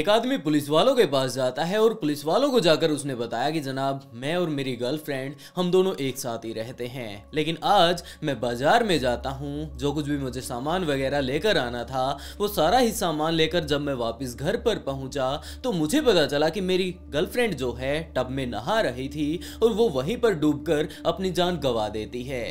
एक आदमी पुलिस वालों के पास जाता है और पुलिस वालों को जाकर उसने बताया कि जनाब मैं और मेरी गर्लफ्रेंड हम दोनों एक साथ ही रहते हैं लेकिन आज मैं बाजार में जाता हूँ जो कुछ भी मुझे सामान वगैरह लेकर आना था वो सारा ही सामान लेकर जब मैं वापस घर पर पहुंचा तो मुझे पता चला कि मेरी गर्लफ्रेंड जो है टब में नहा रही थी और वो वहीं पर डूब अपनी जान गंवा देती है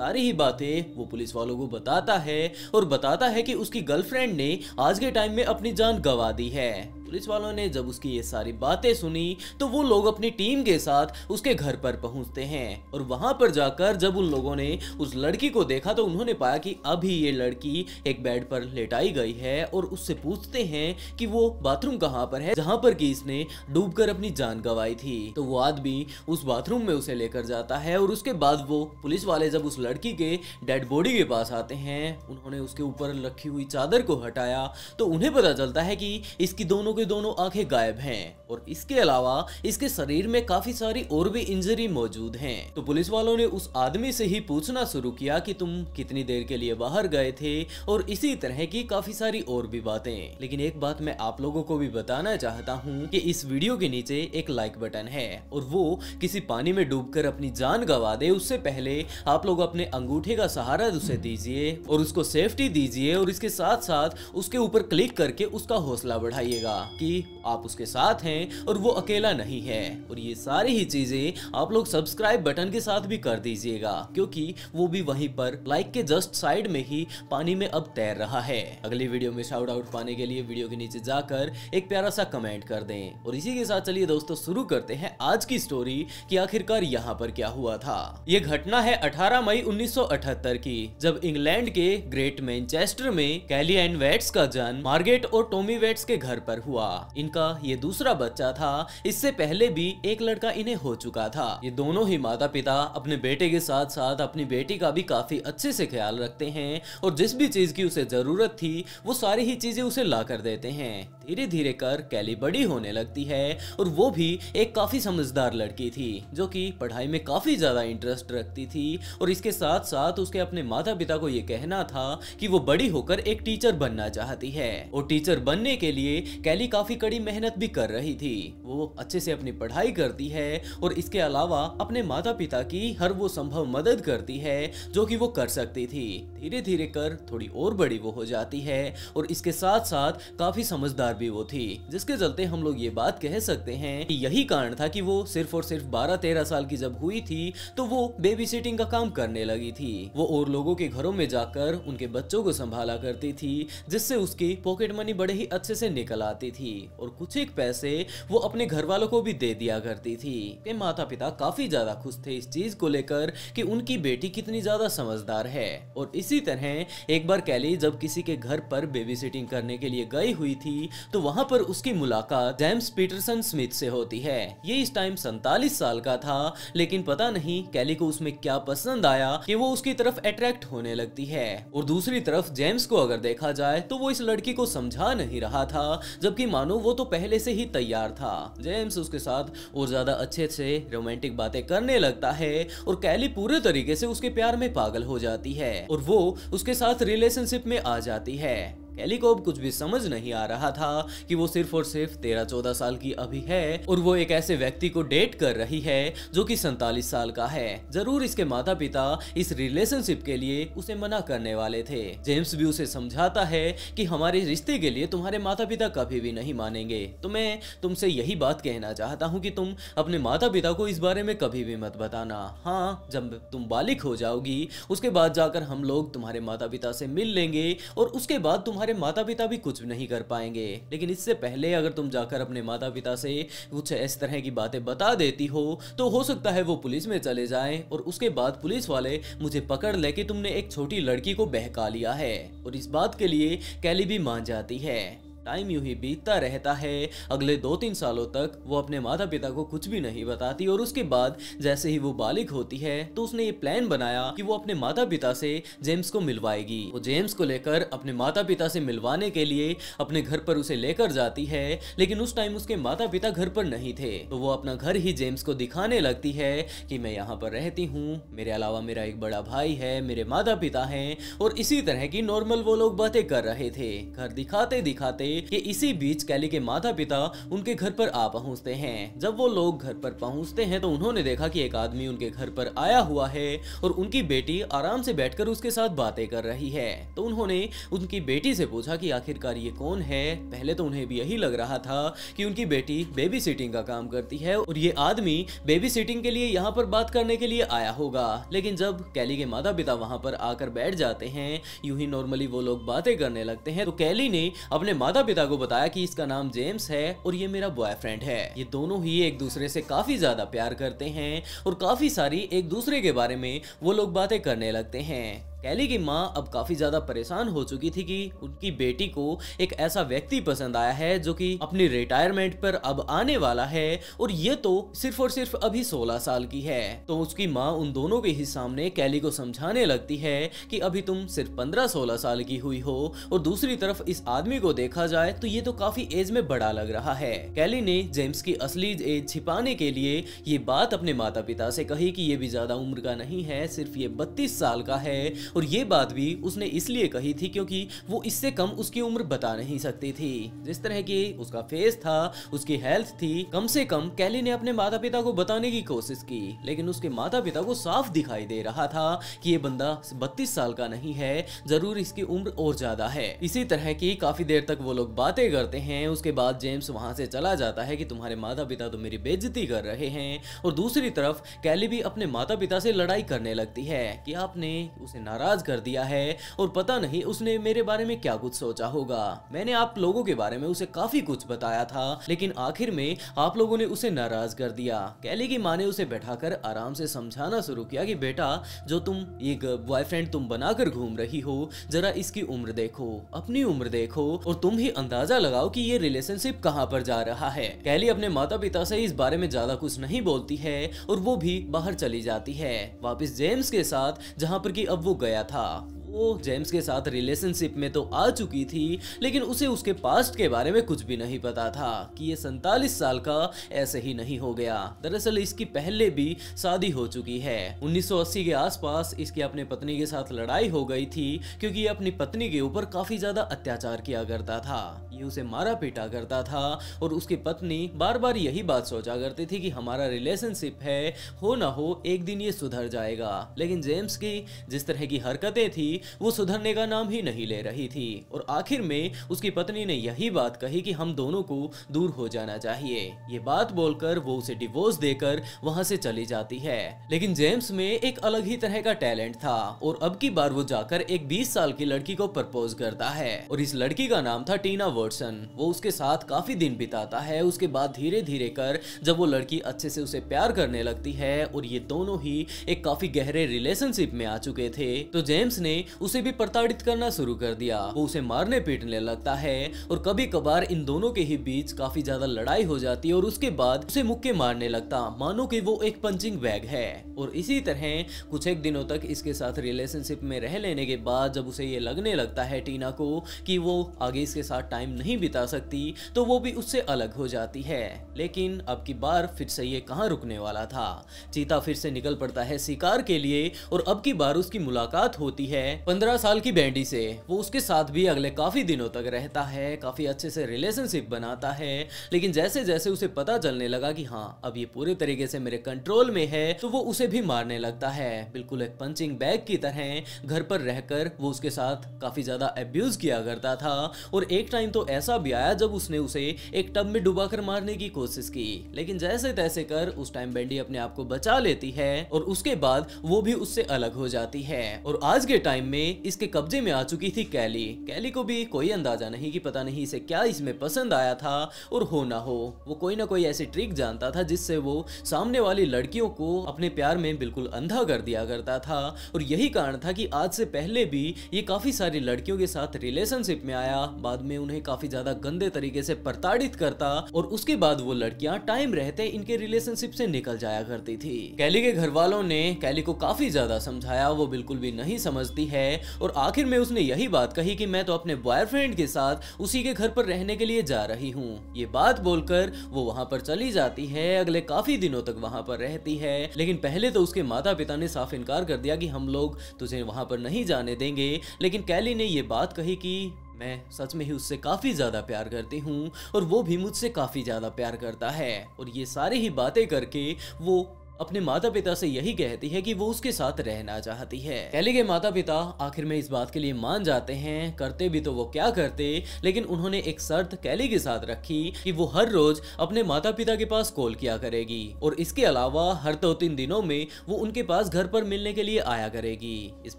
सारी ही बातें वो पुलिस वालों को बताता है और बताता है कि उसकी गर्लफ्रेंड ने आज के टाइम में अपनी जान गंवा दी है पुलिस वालों ने जब उसकी ये सारी बातें सुनी तो वो लोग अपनी टीम के साथ उसके घर पर पहुंचते हैं और वहां पर जाकर जब उन लोगों ने उस लड़की को देखा तो उन्होंने पाया कि अभी ये लड़की एक बेड पर लेटाई गई है और उससे पूछते हैं कि वो बाथरूम कहाँ पर है जहां पर कि इसने डूबकर अपनी जान गंवाई थी तो वो आदमी उस बाथरूम में उसे लेकर जाता है और उसके बाद वो पुलिस वाले जब उस लड़की के डेड बॉडी के पास आते हैं उन्होंने उसके ऊपर रखी हुई चादर को हटाया तो उन्हें पता चलता है कि इसकी दोनों की दोनों आंखें गायब हैं और इसके अलावा इसके शरीर में काफी सारी और भी इंजरी मौजूद हैं। तो पुलिस वालों ने उस आदमी से ही पूछना शुरू किया कि तुम कितनी देर के लिए बाहर गए थे और इसी तरह की काफी सारी और भी बातें लेकिन एक बात मैं आप लोगों को भी बताना चाहता हूँ की इस वीडियो के नीचे एक लाइक बटन है और वो किसी पानी में डूब अपनी जान गवा दे उससे पहले आप लोग अपने अंगूठे का सहारा उसे दीजिए और उसको सेफ्टी दीजिए और इसके साथ साथ उसके ऊपर क्लिक करके उसका हौसला बढ़ाइएगा कि आप उसके साथ हैं और वो अकेला नहीं है और ये सारी ही चीजें आप लोग सब्सक्राइब बटन के साथ भी कर दीजिएगा क्योंकि वो भी वहीं पर लाइक के जस्ट साइड में ही पानी में अब तैर रहा है अगली वीडियो में शाउट आउट पाने के लिए वीडियो के नीचे जाकर एक प्यारा सा कमेंट कर दें और इसी के साथ चलिए दोस्तों शुरू करते हैं आज की स्टोरी कि आखिरकार यहाँ पर क्या हुआ था ये घटना है 18 मई 1978 की जब इंग्लैंड के ग्रेट मैनचेस्टर में कैली एंड वेट्स का जन्म मार्गेट और टोमी वेट्स के घर पर हुआ हुआ इनका ये दूसरा बच्चा था इससे पहले भी एक लड़का इन्हें हो चुका था ये दोनों ही माता पिता अपने बेटे के साथ साथ अपनी बेटी का भी काफी अच्छे से ख्याल रखते हैं और जिस भी चीज की उसे जरूरत थी वो सारी ही चीजें उसे ला कर देते हैं धीरे धीरे कर कैली बड़ी होने लगती है और वो भी एक काफ़ी समझदार लड़की थी जो कि पढ़ाई में काफ़ी ज़्यादा इंटरेस्ट रखती थी और इसके साथ साथ उसके अपने माता पिता को ये कहना था कि वो बड़ी होकर एक टीचर बनना चाहती है और टीचर बनने के लिए कैली काफ़ी कड़ी मेहनत भी कर रही थी वो अच्छे से अपनी पढ़ाई करती है और इसके अलावा अपने माता पिता की हर वो संभव मदद करती है जो कि वो कर सकती थी धीरे धीरे कर थोड़ी और बड़ी वो हो जाती है और इसके साथ साथ काफ़ी समझदार भी वो थी जिसके चलते हम लोग ये बात कह सकते हैं कि यही कारण था कि वो सिर्फ और सिर्फ बारह तेरह साल की जब हुई थी तो वो बेबी सिटिंग का काम करने लगी थी वो और लोगों के घरों में जाकर उनके बच्चों को संभाला करती थी जिससे उसकी पॉकेट मनी बड़े ही अच्छे से निकल आती थी और कुछ एक पैसे वो अपने घर वालों को भी दे दिया करती थी माता पिता काफी ज्यादा खुश थे इस चीज को लेकर कि उनकी बेटी कितनी ज्यादा समझदार है और इसी तरह एक बार कैली जब किसी के घर पर बेबी सिटिंग करने के लिए गई हुई थी तो वहाँ पर उसकी मुलाकात जेम्स पीटरसन स्मिथ से होती है ये इस टाइम सैतालीस साल का था लेकिन पता नहीं कैली को उसमें क्या पसंद आया कि वो उसकी तरफ अट्रैक्ट होने लगती है और दूसरी तरफ जेम्स को अगर देखा जाए तो वो इस लड़की को समझा नहीं रहा था जबकि मानो वो तो पहले से ही तैयार था जेम्स उसके साथ और ज्यादा अच्छे से रोमांटिक बातें करने लगता है और कैली पूरे तरीके से उसके प्यार में पागल हो जाती है और वो उसके साथ रिलेशनशिप में आ जाती है कैली को अब कुछ भी समझ नहीं आ रहा था कि वो सिर्फ और सिर्फ तेरह चौदह साल की अभी है और वो एक ऐसे व्यक्ति को डेट कर रही है जो कि सैतालीस साल का है जरूर इसके माता पिता इस रिलेशनशिप के लिए उसे मना करने वाले थे जेम्स भी उसे समझाता है कि हमारे रिश्ते के लिए तुम्हारे माता पिता कभी भी नहीं मानेंगे तो मैं तुमसे यही बात कहना चाहता हूँ कि तुम अपने माता पिता को इस बारे में कभी भी मत बताना हाँ जब तुम बालिक हो जाओगी उसके बाद जाकर हम लोग तुम्हारे माता पिता से मिल लेंगे और उसके बाद तुम्हारे तुम्हारे माता पिता भी कुछ नहीं कर पाएंगे लेकिन इससे पहले अगर तुम जाकर अपने माता पिता से कुछ इस तरह की बातें बता देती हो तो हो सकता है वो पुलिस में चले जाए और उसके बाद पुलिस वाले मुझे पकड़ ले कि तुमने एक छोटी लड़की को बहका लिया है और इस बात के लिए कैली भी मान जाती है टाइम यूं ही बीतता रहता है अगले दो तीन सालों तक वो अपने माता पिता को कुछ भी नहीं बताती और उसके बाद जैसे ही वो बालिक होती है तो उसने ये प्लान बनाया कि वो अपने माता पिता से जेम्स को मिलवाएगी वो जेम्स को लेकर अपने माता पिता से मिलवाने के लिए अपने घर पर उसे लेकर जाती है लेकिन उस टाइम उसके माता पिता घर पर नहीं थे तो वो अपना घर ही जेम्स को दिखाने लगती है कि मैं यहाँ पर रहती हूँ मेरे अलावा मेरा एक बड़ा भाई है मेरे माता पिता है और इसी तरह की नॉर्मल वो लोग बातें कर रहे थे घर दिखाते दिखाते थे कि इसी बीच कैली के माता पिता उनके घर पर आ पहुंचते हैं जब वो लोग घर पर पहुंचते हैं तो उन्होंने देखा कि एक आदमी उनके घर पर आया हुआ है और उनकी बेटी आराम से बैठकर उसके साथ बातें कर रही है तो उन्होंने उनकी बेटी से पूछा कि आखिरकार ये कौन है पहले तो उन्हें भी यही लग रहा था कि उनकी बेटी बेबी सीटिंग का काम करती है और ये आदमी बेबी सीटिंग के लिए यहाँ पर बात करने के लिए आया होगा लेकिन जब कैली के माता पिता वहां पर आकर बैठ जाते हैं यू ही नॉर्मली वो लोग बातें करने लगते हैं तो कैली ने अपने माता माता पिता को बताया कि इसका नाम जेम्स है और ये मेरा बॉयफ्रेंड है ये दोनों ही एक दूसरे से काफी ज्यादा प्यार करते हैं और काफी सारी एक दूसरे के बारे में वो लोग बातें करने लगते हैं कैली की माँ अब काफी ज्यादा परेशान हो चुकी थी कि उनकी बेटी को एक ऐसा व्यक्ति पसंद आया है जो कि अपनी रिटायरमेंट पर अब आने वाला है और ये तो सिर्फ और सिर्फ अभी 16 साल की है तो उसकी माँ उन दोनों के ही सामने कैली को समझाने लगती है कि अभी तुम सिर्फ 15-16 साल की हुई हो और दूसरी तरफ इस आदमी को देखा जाए तो ये तो काफी एज में बड़ा लग रहा है कैली ने जेम्स की असली एज छिपाने के लिए ये बात अपने माता पिता से कही की ये भी ज्यादा उम्र का नहीं है सिर्फ ये बत्तीस साल का है और ये बात भी उसने इसलिए कही थी क्योंकि वो इससे कम उसकी उम्र बता नहीं सकती थी जिस तरह की उसका फेस था उसकी हेल्थ थी कम से कम कैली ने अपने माता पिता को बताने की कोशिश की लेकिन उसके माता पिता को साफ दिखाई दे रहा था कि ये बंदा बत्तीस साल का नहीं है जरूर इसकी उम्र और ज्यादा है इसी तरह की काफी देर तक वो लोग बातें करते हैं उसके बाद जेम्स वहां से चला जाता है कि तुम्हारे माता पिता तो मेरी बेजती कर रहे हैं और दूसरी तरफ कैली भी अपने माता पिता से लड़ाई करने लगती है कि आपने उसे नाराज कर दिया है और पता नहीं उसने मेरे बारे में क्या कुछ सोचा होगा मैंने आप लोगों के बारे में उसे काफी कुछ बताया था लेकिन आखिर में आप लोगों ने उसे नाराज कर दिया कैली की माँ ने उसे बैठा आराम से समझाना शुरू किया कि बेटा जो तुम एक बॉयफ्रेंड तुम बनाकर घूम रही हो जरा इसकी उम्र देखो अपनी उम्र देखो और तुम ही अंदाजा लगाओ की ये रिलेशनशिप कहाँ पर जा रहा है कैली अपने माता पिता से इस बारे में ज्यादा कुछ नहीं बोलती है और वो भी बाहर चली जाती है वापिस जेम्स के साथ जहाँ पर की अब वो गए गया था वो जेम्स के साथ रिलेशनशिप में तो आ चुकी थी लेकिन उसे उसके पास्ट के बारे में कुछ भी नहीं पता था कि ये सैतालीस साल का ऐसे ही नहीं हो गया दरअसल इसकी पहले भी शादी हो चुकी है 1980 के आसपास इसकी अपने पत्नी के साथ लड़ाई हो गई थी क्योंकि ये अपनी पत्नी के ऊपर काफी ज्यादा अत्याचार किया करता था ये उसे मारा पीटा करता था और उसकी पत्नी बार बार यही बात सोचा करती थी कि हमारा रिलेशनशिप है हो ना हो एक दिन ये सुधर जाएगा लेकिन जेम्स की जिस तरह की हरकतें थी वो सुधरने का नाम ही नहीं ले रही थी और आखिर में उसकी पत्नी ने यही बात कही कि हम दोनों को दूर हो जाना चाहिए ये बात बोलकर वो उसे डिवोर्स देकर वहां से चली जाती है लेकिन जेम्स में एक अलग ही तरह का टैलेंट था और अब की बार वो जाकर एक 20 साल की लड़की को प्रपोज करता है और इस लड़की का नाम था टीना वर्सन वो उसके साथ काफी दिन बिताता है उसके बाद धीरे धीरे कर जब वो लड़की अच्छे से उसे प्यार करने लगती है और ये दोनों ही एक काफी गहरे रिलेशनशिप में आ चुके थे तो जेम्स ने उसे भी प्रताड़ित करना शुरू कर दिया वो उसे मारने पीटने लगता है और कभी कभार इन दोनों के ही बीच काफी ज्यादा लड़ाई हो जाती है और उसके बाद उसे मुक्के मारने लगता मानो कि वो एक पंचिंग बैग है और इसी तरह कुछ एक दिनों तक इसके साथ रिलेशनशिप में रह लेने के बाद जब उसे ये लगने लगता है टीना को कि वो आगे इसके साथ टाइम नहीं बिता सकती तो वो भी उससे अलग हो जाती है लेकिन अब की बार फिर से ये कहाँ रुकने वाला था चीता फिर से निकल पड़ता है शिकार के लिए और अब की बार उसकी मुलाकात होती है पंद्रह साल की बैंडी से वो उसके साथ भी अगले काफी दिनों तक रहता है काफी अच्छे से रिलेशनशिप बनाता है लेकिन जैसे जैसे उसे पता चलने लगा कि हाँ अब ये पूरे तरीके से मेरे कंट्रोल में है तो वो उसे भी मारने लगता है बिल्कुल एक पंचिंग बैग की तरह घर पर रहकर वो उसके साथ काफी ज्यादा अब्यूज किया करता था और एक टाइम तो ऐसा भी आया जब उसने उसे एक टब में कर मारने की कोशिश की लेकिन जैसे तैसे कर उस टाइम बेंडी अपने आप को बचा लेती है और उसके बाद वो भी उससे अलग हो जाती है और आज के टाइम में इसके कब्जे में आ चुकी थी कैली कैली को भी कोई अंदाजा नहीं कि पता नहीं इसे क्या इसमें पसंद आया था और हो ना हो वो कोई ना कोई ऐसी ट्रिक जानता था जिससे वो सामने वाली लड़कियों को अपने प्यार में बिल्कुल अंधा कर दिया करता था और यही कारण था कि आज से पहले भी ये काफी सारी लड़कियों के साथ रिलेशनशिप में आया बाद में उन्हें काफी ज्यादा गंदे तरीके से प्रताड़ित करता और उसके बाद वो लड़कियां टाइम रहते इनके रिलेशनशिप से निकल जाया करती थी कैली के घर वालों ने कैली को काफी ज्यादा समझाया वो बिल्कुल भी नहीं समझती है है और आखिर में उसने यही बात कही कि मैं तो अपने बॉयफ्रेंड के साथ उसी के घर पर रहने के लिए जा रही हूँ ये बात बोलकर वो वहाँ पर चली जाती है अगले काफी दिनों तक वहाँ पर रहती है लेकिन पहले तो उसके माता पिता ने साफ इनकार कर दिया कि हम लोग तुझे वहाँ पर नहीं जाने देंगे लेकिन कैली ने ये बात कही कि मैं सच में ही उससे काफ़ी ज़्यादा प्यार करती हूँ और वो भी मुझसे काफ़ी ज़्यादा प्यार करता है और ये सारी ही बातें करके वो अपने माता पिता से यही कहती है कि वो उसके साथ रहना चाहती है कैली के माता पिता आखिर में इस बात के लिए मान जाते हैं करते भी तो वो क्या करते लेकिन उन्होंने एक शर्त कैली के साथ रखी कि वो हर रोज अपने माता पिता के पास कॉल किया करेगी और इसके अलावा हर दो तो तीन दिनों में वो उनके पास घर पर मिलने के लिए आया करेगी इस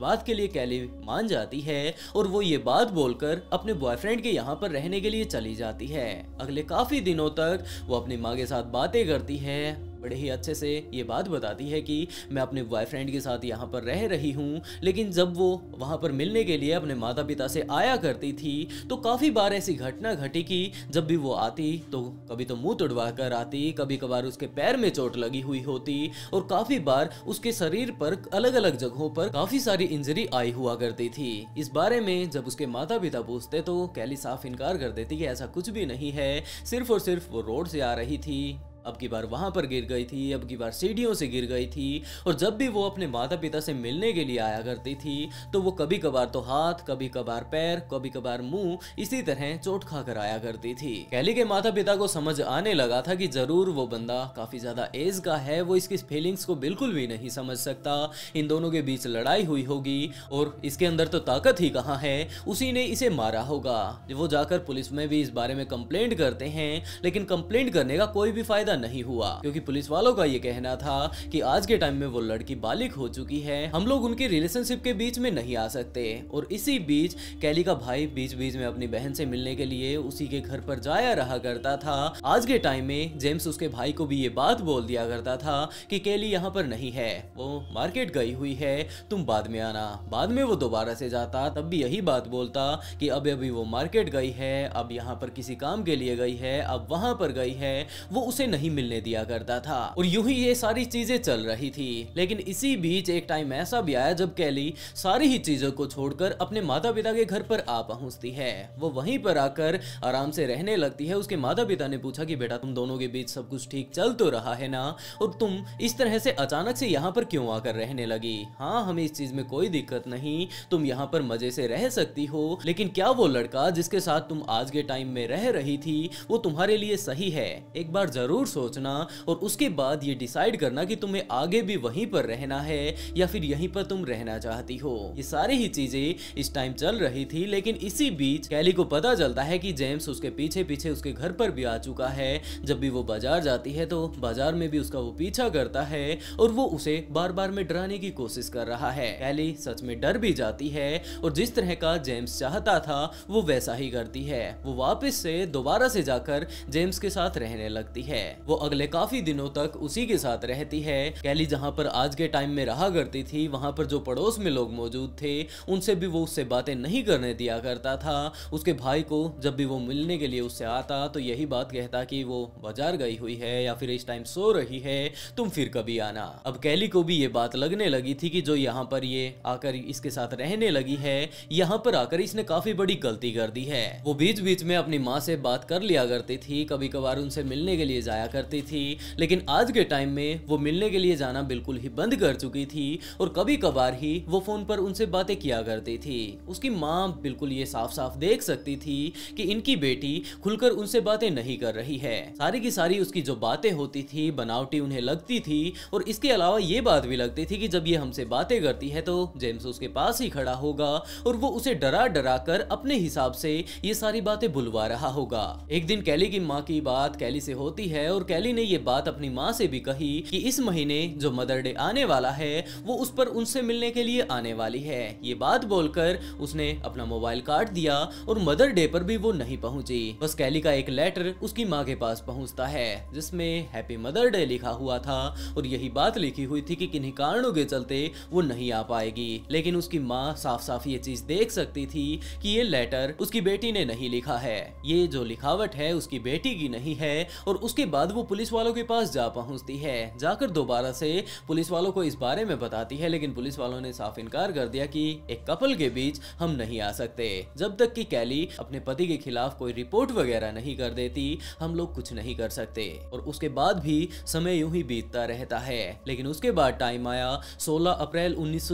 बात के लिए कैली मान जाती है और वो ये बात बोलकर अपने बॉयफ्रेंड के यहाँ पर रहने के लिए चली जाती है अगले काफी दिनों तक वो अपनी माँ के साथ बातें करती है बड़े ही अच्छे से ये बात बताती है कि मैं अपने बॉयफ्रेंड के साथ यहाँ पर रह रही हूँ लेकिन जब वो वहाँ पर मिलने के लिए अपने माता पिता से आया करती थी तो काफ़ी बार ऐसी घटना घटी कि जब भी वो आती तो कभी तो मुंह तुड़वा कर आती कभी कभार उसके पैर में चोट लगी हुई होती और काफ़ी बार उसके शरीर पर अलग अलग जगहों पर काफ़ी सारी इंजरी आई हुआ करती थी इस बारे में जब उसके माता पिता पूछते तो कैली साफ इनकार कर देती कि ऐसा कुछ भी नहीं है सिर्फ और सिर्फ वो रोड से आ रही थी अब की बार वहां पर गिर गई थी अब की बार सीढ़ियों से गिर गई थी और जब भी वो अपने माता पिता से मिलने के लिए आया करती थी तो वो कभी कभार तो हाथ कभी कभार पैर कभी कभार मुंह इसी तरह चोट खा कर आया करती थी कैली के माता पिता को समझ आने लगा था कि जरूर वो बंदा काफी ज्यादा एज का है वो इसकी फीलिंग्स को बिल्कुल भी नहीं समझ सकता इन दोनों के बीच लड़ाई हुई होगी और इसके अंदर तो ताकत ही कहाँ है उसी ने इसे मारा होगा वो जाकर पुलिस में भी इस बारे में कंप्लेंट करते हैं लेकिन कंप्लेंट करने का कोई भी फायदा फायदा नहीं हुआ क्योंकि पुलिस वालों का ये कहना था कि आज के टाइम में वो लड़की बालिक हो चुकी है हम लोग उनके रिलेशनशिप के बीच में नहीं आ सकते और इसी बीच कैली का भाई बीच बीच में अपनी बहन से मिलने के लिए उसी के घर पर जाया रहा करता था आज के टाइम में जेम्स उसके भाई को भी ये बात बोल दिया करता था कि कैली यहाँ पर नहीं है वो मार्केट गई हुई है तुम बाद में आना बाद में वो दोबारा से जाता तब भी यही बात बोलता कि अब अभी वो मार्केट गई है अब यहाँ पर किसी काम के लिए गई है अब वहां पर गई है वो उसे नहीं नहीं मिलने दिया करता था और यूं ही ये सारी चीजें चल रही थी लेकिन इसी बीच एक टाइम ऐसा भी आया जब कैली सारी ही चीजों को छोड़कर अपने माता पिता के घर पर आ पहुंचती है वो वहीं पर आकर आराम से रहने लगती है उसके माता पिता ने पूछा कि बेटा तुम दोनों के बीच सब कुछ ठीक चल तो रहा है ना और तुम इस तरह से अचानक से यहाँ पर क्यों आकर रहने लगी हाँ हमें इस चीज में कोई दिक्कत नहीं तुम यहाँ पर मजे से रह सकती हो लेकिन क्या वो लड़का जिसके साथ तुम आज के टाइम में रह रही थी वो तुम्हारे लिए सही है एक बार जरूर सोचना और उसके बाद ये डिसाइड करना कि तुम्हें आगे भी वहीं पर रहना है या फिर यहीं पर तुम रहना चाहती हो ये सारी ही चीजें इस टाइम चल रही थी लेकिन इसी बीच कैली को पता चलता है कि जेम्स उसके पीछे पीछे उसके घर पर भी आ चुका है जब भी वो बाजार जाती है तो बाजार में भी उसका वो पीछा करता है और वो उसे बार बार में डराने की कोशिश कर रहा है कैली सच में डर भी जाती है और जिस तरह का जेम्स चाहता था वो वैसा ही करती है वो वापस से दोबारा से जाकर जेम्स के साथ रहने लगती है वो अगले काफी दिनों तक उसी के साथ रहती है कैली जहाँ पर आज के टाइम में रहा करती थी वहाँ पर जो पड़ोस में लोग मौजूद थे उनसे भी वो उससे बातें नहीं करने दिया करता था उसके भाई को जब भी वो मिलने के लिए उससे आता तो यही बात कहता कि वो बाजार गई हुई है या फिर इस टाइम सो रही है तुम फिर कभी आना अब कैली को भी ये बात लगने लगी थी कि जो यहाँ पर ये आकर इसके साथ रहने लगी है यहाँ पर आकर इसने काफी बड़ी गलती कर दी है वो बीच बीच में अपनी माँ से बात कर लिया करती थी कभी कभार उनसे मिलने के लिए जाया करती थी लेकिन आज के टाइम में वो मिलने के लिए जाना बिल्कुल ही बंद कर चुकी थी और कभी कभार ही वो फ़ोन पर उनसे बातें किया करती थी उसकी माँ बिल्कुल ये साफ साफ देख सकती थी कि इनकी बेटी खुलकर उनसे बातें नहीं कर रही है सारी की सारी उसकी जो बातें होती थी बनावटी उन्हें लगती थी और इसके अलावा ये बात भी लगती थी कि जब ये हमसे बातें करती है तो जेम्स उसके पास ही खड़ा होगा और वो उसे डरा डरा कर अपने हिसाब से ये सारी बातें बुलवा रहा होगा एक दिन कैली की माँ की बात कैली से होती है और और कैली ने ये बात अपनी माँ से भी कही कि इस महीने जो मदर डे आने वाला है वो उस पर उनसे मिलने के लिए आने वाली है ये बात बोलकर उसने अपना मोबाइल काट दिया और मदर डे पर भी वो नहीं पहुंची बस कैली का एक लेटर उसकी माँ के पास पहुंचता है जिसमे हैप्पी मदर डे लिखा हुआ था और यही बात लिखी हुई थी कि किन्हीं कारणों के चलते वो नहीं आ पाएगी लेकिन उसकी माँ साफ साफ ये चीज देख सकती थी कि ये लेटर उसकी बेटी ने नहीं लिखा है ये जो लिखावट है उसकी बेटी की नहीं है और उसके बाद बाद वो पुलिस वालों के पास जा पहुंचती है जाकर दोबारा से पुलिस वालों को इस बारे में बताती है लेकिन पुलिस वालों ने साफ इनकार कर दिया कि एक कपल के बीच हम नहीं आ सकते जब तक कि कैली अपने पति के खिलाफ कोई रिपोर्ट वगैरह नहीं कर देती हम लोग कुछ नहीं कर सकते और उसके बाद भी समय यूं ही बीतता रहता है लेकिन उसके बाद टाइम आया 16 अप्रैल उन्नीस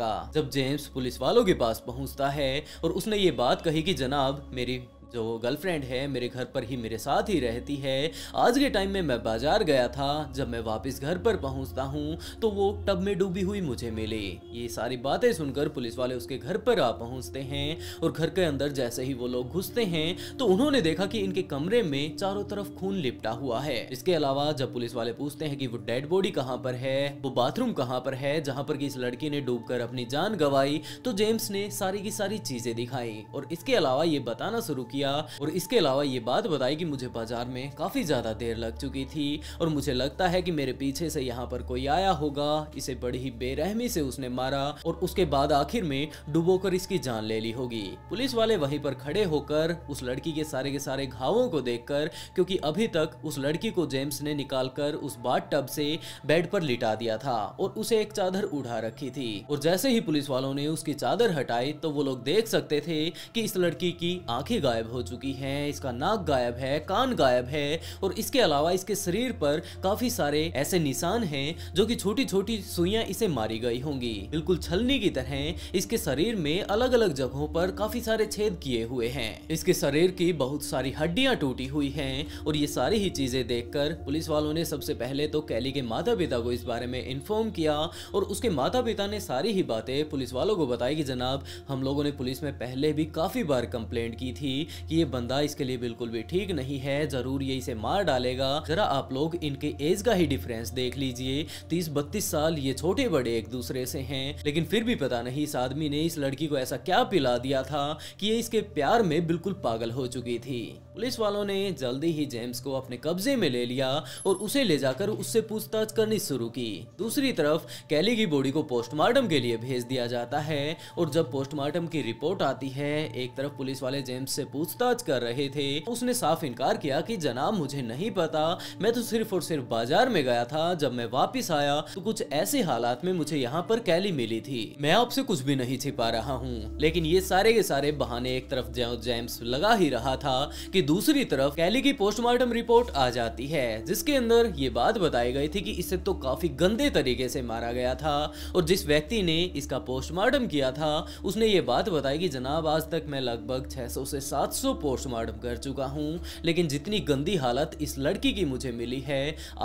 का जब जेम्स पुलिस वालों के पास पहुंचता है और उसने ये बात कही कि जनाब मेरी जो गर्लफ्रेंड है मेरे घर पर ही मेरे साथ ही रहती है आज के टाइम में मैं बाजार गया था जब मैं वापस घर पर पहुंचता हूं तो वो टब में डूबी हुई मुझे मिले ये सारी बातें सुनकर पुलिस वाले उसके घर पर आ पहुंचते हैं और घर के अंदर जैसे ही वो लोग घुसते हैं तो उन्होंने देखा कि इनके कमरे में चारों तरफ खून लिपटा हुआ है इसके अलावा जब पुलिस वाले पूछते हैं कि वो डेड बॉडी कहाँ पर है वो बाथरूम कहाँ पर है जहाँ पर कि इस लड़की ने डूबकर अपनी जान गवाई तो जेम्स ने सारी की सारी चीजें दिखाई और इसके अलावा ये बताना शुरू किया किया और इसके अलावा ये बात बताई कि मुझे बाजार में काफ़ी ज़्यादा देर लग चुकी थी और मुझे लगता है कि मेरे पीछे से यहाँ पर कोई आया होगा इसे बड़ी ही बेरहमी से उसने मारा और उसके बाद आखिर में डुबो इसकी जान ले ली होगी पुलिस वाले वहीं पर खड़े होकर उस लड़की के सारे के सारे घावों को देखकर क्योंकि अभी तक उस लड़की को जेम्स ने निकालकर उस बाट टब से बेड पर लिटा दिया था और उसे एक चादर उठा रखी थी और जैसे ही पुलिस वालों ने उसकी चादर हटाई तो वो लोग देख सकते थे कि इस लड़की की आंखें गायब गायब हो चुकी है इसका नाक गायब है कान गायब है और इसके अलावा इसके शरीर पर काफी सारे ऐसे निशान हैं जो कि छोटी छोटी सुइयां इसे मारी गई होंगी बिल्कुल छलनी की तरह इसके शरीर में अलग अलग जगहों पर काफी सारे छेद किए हुए हैं इसके शरीर की बहुत सारी हड्डियां टूटी हुई है और ये सारी ही चीजें देखकर पुलिस वालों ने सबसे पहले तो कैली के माता पिता को इस बारे में इन्फॉर्म किया और उसके माता पिता ने सारी ही बातें पुलिस वालों को बताई कि जनाब हम लोगों ने पुलिस में पहले भी काफी बार कंप्लेंट की थी कि ये बंदा इसके लिए बिल्कुल भी ठीक नहीं है जरूर ये इसे मार डालेगा जरा आप लोग इनके एज का ही डिफरेंस देख लीजिए तीस बत्तीस साल ये छोटे बड़े एक दूसरे से हैं लेकिन फिर भी पता नहीं इस आदमी ने इस लड़की को ऐसा क्या पिला दिया था कि ये इसके प्यार में बिल्कुल पागल हो चुकी थी पुलिस वालों ने जल्दी ही जेम्स को अपने कब्जे में ले लिया और उसे ले जाकर उससे पूछताछ करनी शुरू की दूसरी तरफ कैली की बॉडी को पोस्टमार्टम के लिए भेज दिया जाता है और जब पोस्टमार्टम की रिपोर्ट आती है एक तरफ पुलिस वाले जेम्स से पूछताछ कर रहे थे उसने साफ इनकार किया कि जनाब मुझे नहीं पता मैं तो सिर्फ और सिर्फ बाजार में गया था जब मैं वापिस आया तो कुछ ऐसे हालात में मुझे यहाँ पर कैली मिली थी मैं आपसे कुछ भी नहीं छिपा रहा हूँ लेकिन ये सारे के सारे बहाने एक तरफ जेम्स लगा ही रहा था दूसरी तरफ कैली की पोस्टमार्टम रिपोर्ट आ जाती है जिसके अंदर ये बात बताई गई थी कि इसे तो काफी गंदे तरीके से मारा गया था और जिस व्यक्ति ने इसका पोस्टमार्टम किया था उसने ये बात बताई कि जनाब आज तक मैं लगभग 600 से 700 पोस्टमार्टम कर चुका हूँ लेकिन जितनी गंदी हालत इस लड़की की मुझे मिली है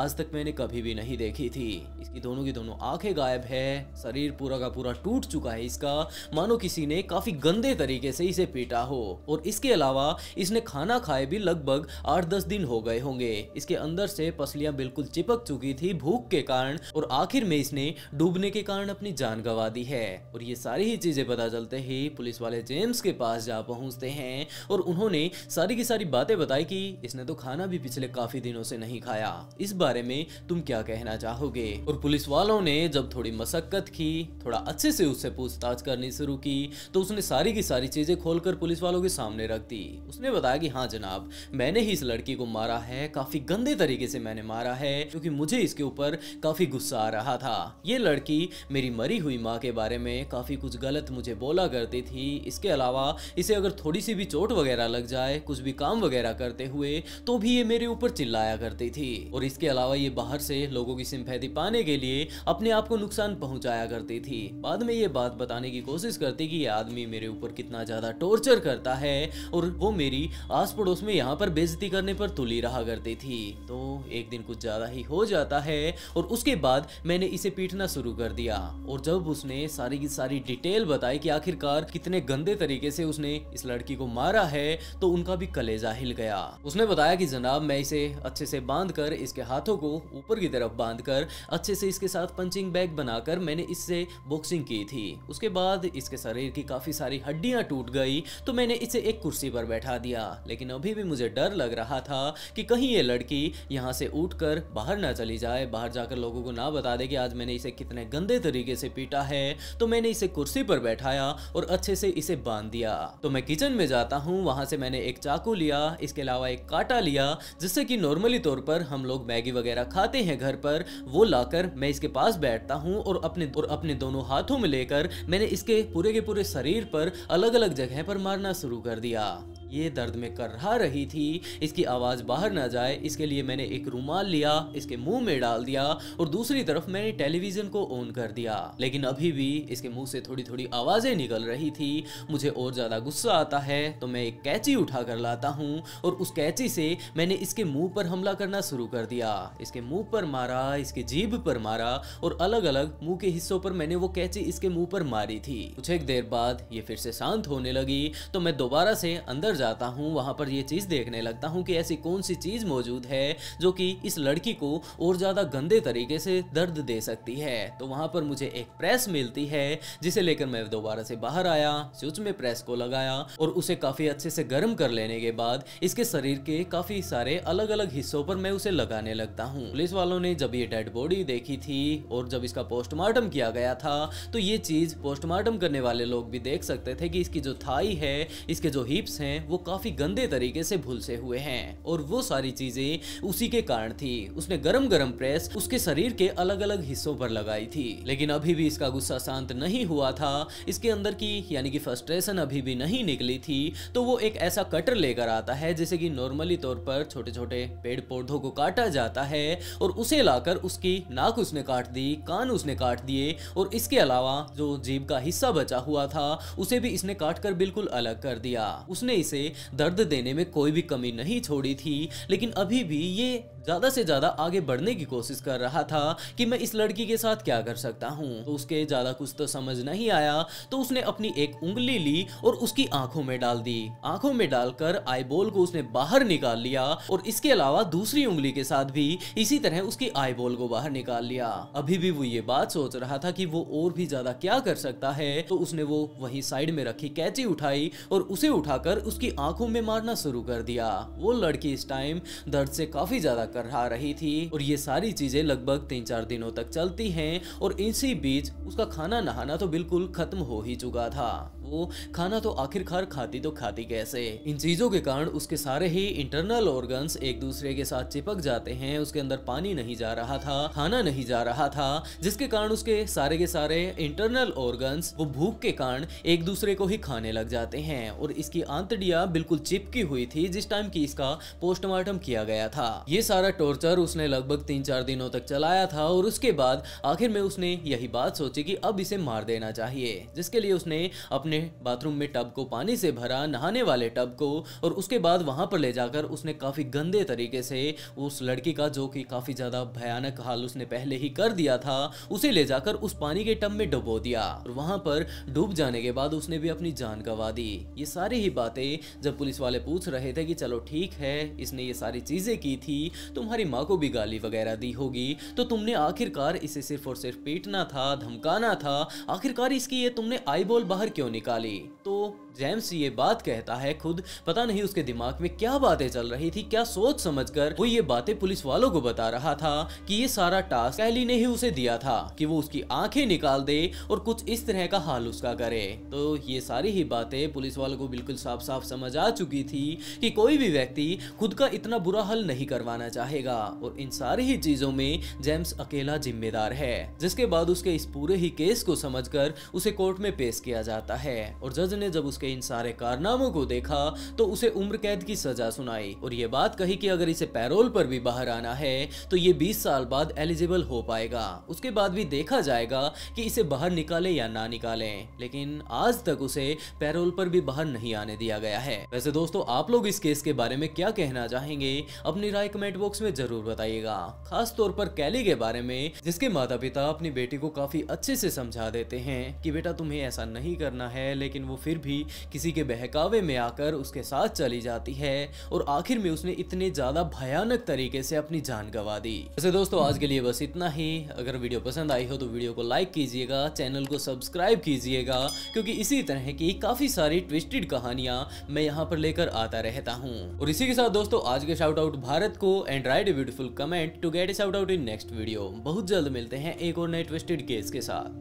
आज तक मैंने कभी भी नहीं देखी थी इसकी दोनों की दोनों आंखें गायब है शरीर पूरा का पूरा टूट चुका है इसका मानो किसी ने काफी गंदे तरीके से इसे पीटा हो और इसके अलावा इसने खाना खा खाए भी लगभग आठ दस दिन हो गए होंगे इसके अंदर से पसलियां बिल्कुल चिपक चुकी थी भूख के कारण और आखिर में इसने डूबने के कारण अपनी जान गंवा दी है और ये सारी ही चीजें पता चलते ही पुलिस वाले जेम्स के पास जा पहुंचते हैं और उन्होंने सारी की सारी बातें बताई कि इसने तो खाना भी पिछले काफी दिनों से नहीं खाया इस बारे में तुम क्या कहना चाहोगे और पुलिस वालों ने जब थोड़ी मशक्कत की थोड़ा अच्छे से उससे पूछताछ करनी शुरू की तो उसने सारी की सारी चीजें खोलकर पुलिस वालों के सामने रख दी उसने बताया कि हाँ जनाब जनाब मैंने ही इस लड़की को मारा है काफी गंदे तरीके से मैंने मारा है क्योंकि मुझे इसके ऊपर काफी गुस्सा आ रहा था ये लड़की मेरी मरी हुई माँ के बारे में काफी कुछ गलत मुझे बोला करती थी इसके अलावा इसे अगर थोड़ी सी भी चोट वगैरह लग जाए कुछ भी काम वगैरह करते हुए तो भी ये मेरे ऊपर चिल्लाया करती थी और इसके अलावा ये बाहर से लोगों की सिंपैथी पाने के लिए अपने आप को नुकसान पहुंचाया करती थी बाद में ये बात बताने की कोशिश करती कि ये आदमी मेरे ऊपर कितना ज्यादा टॉर्चर करता है और वो मेरी आस पड़ोस पड़ोस में यहाँ पर बेजती करने पर तुली तो रहा करती थी तो एक दिन कुछ ज़्यादा ही हो जाता है और उसके बाद मैंने इसे पीटना शुरू कर दिया और जब उसने सारी की सारी डिटेल बताई कि आखिरकार कितने गंदे तरीके से उसने इस लड़की को मारा है तो उनका भी कलेजा हिल गया उसने बताया कि जनाब मैं इसे अच्छे से बांध कर इसके हाथों को ऊपर की तरफ बांध कर अच्छे से इसके साथ पंचिंग बैग बनाकर मैंने इससे बॉक्सिंग की थी उसके बाद इसके शरीर की काफ़ी सारी हड्डियां टूट गई तो मैंने इसे एक कुर्सी पर बैठा दिया लेकिन अब अभी भी मुझे डर लग रहा था कि कहीं ये लड़की यहाँ से उठ बाहर ना चली जाए बाहर जाकर लोगों को ना बता दे कि आज मैंने इसे कितने गंदे तरीके से पीटा है तो मैंने इसे कुर्सी पर बैठाया और अच्छे से इसे बांध दिया तो मैं किचन में जाता हूँ वहां से मैंने एक चाकू लिया इसके अलावा एक काटा लिया जिससे कि नॉर्मली तौर पर हम लोग मैगी वगैरह खाते हैं घर पर वो लाकर मैं इसके पास बैठता हूँ और अपने और अपने दोनों हाथों में लेकर मैंने इसके पूरे के पूरे शरीर पर अलग अलग जगह पर मारना शुरू कर दिया ये दर्द में करहा रही थी इसकी आवाज़ बाहर ना जाए इसके लिए मैंने एक रूमाल लिया इसके मुंह में डाल दिया और दूसरी तरफ मैंने टेलीविज़न को ऑन कर दिया लेकिन अभी भी इसके मुंह से थोड़ी थोड़ी आवाज़ें निकल रही थी मुझे और ज़्यादा गुस्सा आता है तो मैं एक कैची उठा कर लाता हूँ और उस कैची से मैंने इसके मुंह पर हमला करना शुरू कर दिया इसके मुंह पर मारा इसके जीभ पर मारा और अलग अलग मुंह के हिस्सों पर मैंने वो कैची इसके मुंह पर मारी थी कुछ एक देर बाद ये फिर से शांत होने लगी तो मैं दोबारा से अंदर जाता हूँ वहाँ पर ये चीज़ देखने लगता हूँ कि ऐसी कौन सी चीज़ मौजूद है जो कि इस लड़की को और ज़्यादा गंदे तरीके से दर्द दे सकती है तो वहाँ पर मुझे एक प्रेस मिलती है जिसे लेकर मैं दोबारा से बाहर आया स्विच में प्रेस को लगाया और उसे काफ़ी अच्छे से गर्म कर लेने के बाद इसके शरीर के काफ़ी सारे अलग अलग हिस्सों पर मैं उसे लगाने लगता हूँ पुलिस वालों ने जब ये डेड बॉडी देखी थी और जब इसका पोस्टमार्टम किया गया था तो ये चीज़ पोस्टमार्टम करने वाले लोग भी देख सकते थे कि इसकी जो थाई है इसके जो हिप्स हैं वो काफी गंदे तरीके से भूलसे हुए हैं और वो सारी चीजें उसी के कारण थी उसने गरम गरम प्रेस उसके शरीर के अलग अलग हिस्सों पर लगाई थी लेकिन अभी भी इसका गुस्सा शांत नहीं हुआ था इसके अंदर की यानी कि फ्रस्ट्रेशन अभी भी नहीं निकली थी तो वो एक ऐसा कटर लेकर आता है जैसे कि नॉर्मली तौर पर छोटे छोटे पेड़ पौधों को काटा जाता है और उसे लाकर उसकी नाक उसने काट दी कान उसने काट दिए और इसके अलावा जो जीव का हिस्सा बचा हुआ था उसे भी इसने काट कर बिल्कुल अलग कर दिया उसने इसे दर्द देने में कोई भी कमी नहीं छोड़ी थी लेकिन अभी भी ये ज्यादा से ज्यादा आगे बढ़ने की कोशिश कर रहा था कि मैं इस लड़की के साथ क्या कर सकता हूँ तो उसके ज्यादा कुछ तो समझ नहीं आया तो उसने अपनी एक उंगली ली और उसकी आंखों में डाल दी आंखों में डालकर बोल को उसने बाहर निकाल लिया और इसके अलावा दूसरी उंगली के साथ भी इसी तरह उसकी आई बोल को बाहर निकाल लिया अभी भी वो ये बात सोच रहा था कि वो और भी ज्यादा क्या कर सकता है तो उसने वो वही साइड में रखी कैची उठाई और उसे उठाकर उसकी आंखों में मारना शुरू कर दिया वो लड़की इस टाइम दर्द से काफी ज्यादा कर रही थी और ये सारी चीजें लगभग तीन चार दिनों तक चलती हैं और इसी बीच उसका खाना नहाना तो बिल्कुल खत्म हो ही चुका था वो खाना तो आखिरकार खाती तो खाती कैसे इन चीजों के कारण उसके सारे ही इंटरनल ऑर्गन्स एक दूसरे के साथ चिपक जाते हैं उसके अंदर पानी नहीं जा रहा था खाना नहीं जा रहा था जिसके कारण उसके सारे के सारे इंटरनल ऑर्गन्स वो भूख के कारण एक दूसरे को ही खाने लग जाते हैं और इसकी आंतड़िया बिल्कुल चिपकी हुई थी जिस टाइम की इसका पोस्टमार्टम किया गया था ये सारा टॉर्चर उसने लगभग तीन चार दिनों तक चलाया था और उसके बाद आखिर में उसने यही बात सोची कि अब इसे मार देना चाहिए जिसके लिए उसने अपने बाथरूम में टब को पानी से भरा नहाने वाले टब को और उसके बाद वहां पर ले जाकर उसने काफ़ी गंदे तरीके से उस लड़की का जो कि काफ़ी ज़्यादा भयानक हाल उसने पहले ही कर दिया था उसे ले जाकर उस पानी के टब में डुबो दिया और वहां पर डूब जाने के बाद उसने भी अपनी जान गंवा दी ये सारी ही बातें जब पुलिस वाले पूछ रहे थे कि चलो ठीक है इसने ये सारी चीज़ें की थी तुम्हारी माँ को भी गाली वगैरह दी होगी तो तुमने आखिरकार इसे सिर्फ और सिर्फ पीटना था धमकाना था आखिरकार इसकी ये तुमने आईबॉल बाहर क्यों निकाल निकाली तो जेम्स ये बात कहता है खुद पता नहीं उसके दिमाग में क्या बातें चल रही थी क्या सोच समझकर वो ये बातें पुलिस वालों को बता रहा था कि ये सारा टास्क कैली ने ही उसे दिया था कि वो उसकी आंखें निकाल दे और कुछ इस तरह का हाल उसका करे तो ये सारी ही बातें पुलिस वालों को बिल्कुल साफ साफ समझ आ चुकी थी कि कोई भी व्यक्ति खुद का इतना बुरा हल नहीं करवाना चाहेगा और इन सारी ही चीजों में जेम्स अकेला जिम्मेदार है जिसके बाद उसके इस पूरे ही केस को समझकर उसे कोर्ट में पेश किया जाता है और जज ने जब उसके उसके इन सारे कारनामों को देखा तो उसे उम्र कैद की सजा सुनाई और ये बात कही कि अगर इसे पैरोल पर भी बाहर आना है तो ये 20 साल बाद एलिजिबल हो पाएगा उसके बाद भी देखा जाएगा कि इसे बाहर निकाले या ना निकाले लेकिन आज तक उसे पैरोल पर भी बाहर नहीं आने दिया गया है वैसे दोस्तों आप लोग इस केस के बारे में क्या कहना चाहेंगे अपनी राय कमेंट बॉक्स में जरूर बताइएगा खास तौर पर कैली के बारे में जिसके माता पिता अपनी बेटी को काफी अच्छे से समझा देते हैं कि बेटा तुम्हें ऐसा नहीं करना है लेकिन वो फिर भी किसी के बहकावे में आकर उसके साथ चली जाती है और आखिर में उसने इतने ज़्यादा भयानक तरीके से अपनी जान गंवा दी वैसे दोस्तों आज के लिए बस इतना ही अगर वीडियो पसंद आई हो तो वीडियो को लाइक कीजिएगा चैनल को सब्सक्राइब कीजिएगा क्योंकि इसी तरह की काफ़ी सारी ट्विस्टेड कहानियां मैं यहाँ पर लेकर आता रहता हूँ और इसी के साथ दोस्तों आज के शाउट आउट भारत को and write beautiful comment to get इस out out in next video बहुत जल्द मिलते हैं एक और नए ट्विस्टेड केस के साथ